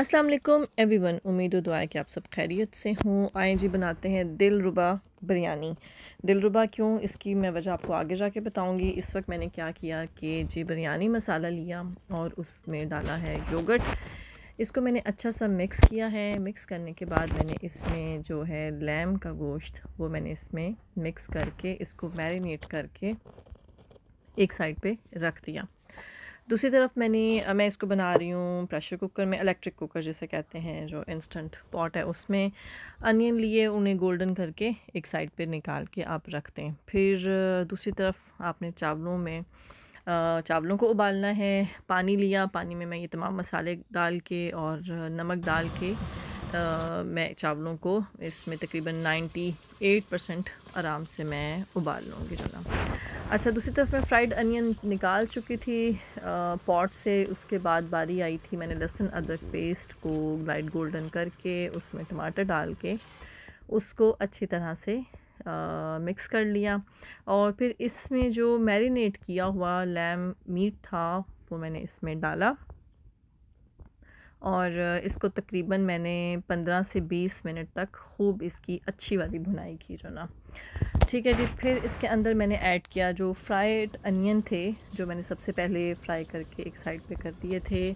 अस्सलाम वालेकुम एवरीवन उम्मीद दुआ कि आप सब खैरियत से हों आए जी बनाते हैं दिलरुबा बिरयानी दिलरुबा क्यों इसकी मैं वजह आपको आगे जा के बताऊँगी इस वक्त मैंने क्या किया कि जी बिरयानी मसाला लिया और उसमें डाला है योगर्ट इसको मैंने अच्छा सा मिक्स किया है मिक्स करने के बाद मैंने इसमें जो है लैम का गोश्त वो मैंने इसमें मिक्स करके इसको मैरिनेट करके एक साइड पे रख दिया दूसरी तरफ मैंने मैं इसको बना रही हूँ प्रेशर कुकर में इलेक्ट्रिक कुकर जिसे कहते हैं जो इंस्टेंट पॉट है उसमें अनियन लिए उन्हें गोल्डन करके एक साइड पर निकाल के आप रख दें फिर दूसरी तरफ आपने चावलों में चावलों को उबालना है पानी लिया पानी में मैं ये तमाम मसाले डाल के और नमक डाल के आ, मैं चावलों को इसमें तकरीबन 98 परसेंट आराम से मैं उबाल लूँगी जनाब अच्छा दूसरी तरफ मैं फ्राइड अनियन निकाल चुकी थी पॉट से उसके बाद बारी आई थी मैंने लहसुन अदरक पेस्ट को लाइट गोल्डन करके उसमें टमाटर डाल के उसको अच्छी तरह से आ, मिक्स कर लिया और फिर इसमें जो मैरिनेट किया हुआ लैम मीट था वो मैंने इसमें डाला और इसको तकरीबन मैंने 15 से 20 मिनट तक खूब इसकी अच्छी वाली भुनाई की जो ना ठीक है जी फिर इसके अंदर मैंने ऐड किया जो फ्राइड अनियन थे जो मैंने सबसे पहले फ्राई करके एक साइड पे कर दिए थे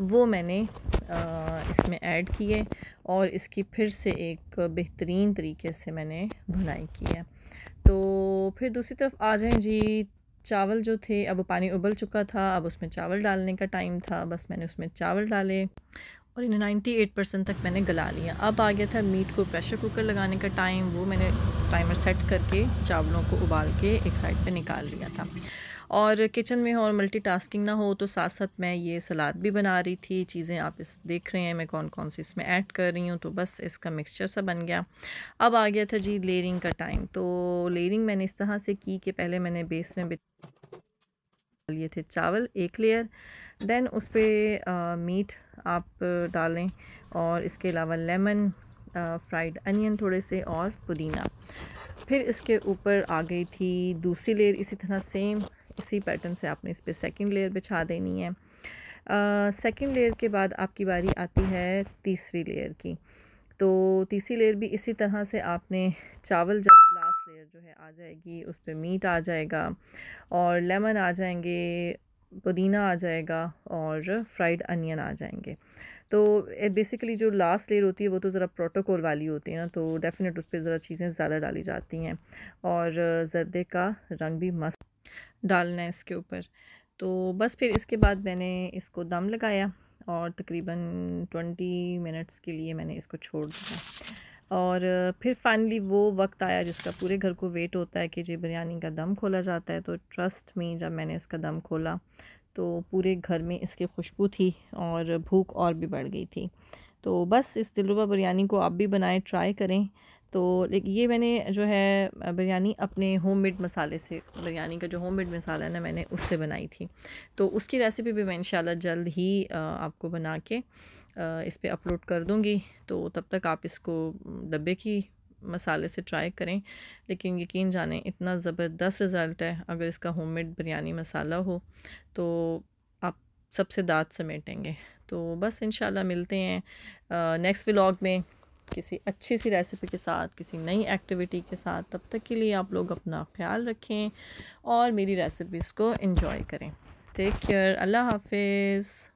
वो मैंने आ, इसमें ऐड किए और इसकी फिर से एक बेहतरीन तरीके से मैंने भुनाई की है तो फिर दूसरी तरफ आ जाएँ जी चावल जो थे अब वो पानी उबल चुका था अब उसमें चावल डालने का टाइम था बस मैंने उसमें चावल डाले और इन्हें नाइन्टी एट परसेंट तक मैंने गला लिया अब आ गया था मीट को प्रेशर कुकर लगाने का टाइम वो मैंने टाइमर सेट करके चावलों को उबाल के एक साइड पे निकाल लिया था और किचन में हो और मल्टीटास्किंग ना हो तो साथ साथ मैं ये सलाद भी बना रही थी चीज़ें आप इस देख रहे हैं मैं कौन कौन सी इसमें ऐड कर रही हूँ तो बस इसका मिक्सचर सा बन गया अब आ गया था जी लेयरिंग का टाइम तो लेयरिंग मैंने इस तरह से की कि पहले मैंने बेस में लिए थे चावल एक लेयर देन उस पर मीट आप डालें और इसके अलावा लेमन फ्राइड अनियन थोड़े से और पुदीना फिर इसके ऊपर आ गई थी दूसरी लेयर इसी तरह सेम इसी पैटर्न से आपने इस पर सेकेंड लेयर बिछा देनी है सेकेंड uh, लेयर के बाद आपकी बारी आती है तीसरी लेयर की तो तीसरी लेयर भी इसी तरह से आपने चावल जब लास्ट लेयर जो है आ जाएगी उस पर मीट आ जाएगा और लेमन आ जाएंगे पुदीना आ जाएगा और फ्राइड अनियन आ जाएंगे तो बेसिकली जो लास्ट लेयर होती है वो तो ज़रा प्रोटोकॉल वाली होती है ना तो डेफिनेट उस पर ज़रा चीज़ें ज़्यादा डाली जाती हैं और जर्दे का रंग भी मस्त डालना है इसके ऊपर तो बस फिर इसके बाद मैंने इसको दम लगाया और तकरीबन ट्वेंटी मिनट्स के लिए मैंने इसको छोड़ दिया और फिर फाइनली वो वक्त आया जिसका पूरे घर को वेट होता है कि जी बिरयानी का दम खोला जाता है तो ट्रस्ट में जब मैंने इसका दम खोला तो पूरे घर में इसकी खुशबू थी और भूख और भी बढ़ गई थी तो बस इस दिलरुबा बिरयानी को आप भी बनाएं ट्राई करें तो ये मैंने जो है बिरयानी अपने होम मेड मसाले से बिरयानी का जो होम मेड मसाला है ना मैंने उससे बनाई थी तो उसकी रेसिपी भी मैं इन जल्द ही आपको बना के इस पर अपलोड कर दूँगी तो तब तक आप इसको डब्बे की मसाले से ट्राई करें लेकिन यकीन जाने इतना ज़बरदस्त रिज़ल्ट है अगर इसका होममेड बिरयानी मसाला हो तो आप सबसे दाँत समेटेंगे तो बस इन मिलते हैं नेक्स्ट व्लॉग में किसी अच्छी सी रेसिपी के साथ किसी नई एक्टिविटी के साथ तब तक के लिए आप लोग अपना ख्याल रखें और मेरी रेसिपीज़ को इन्जॉय करें टेक केयर अल्लाह हाफिज़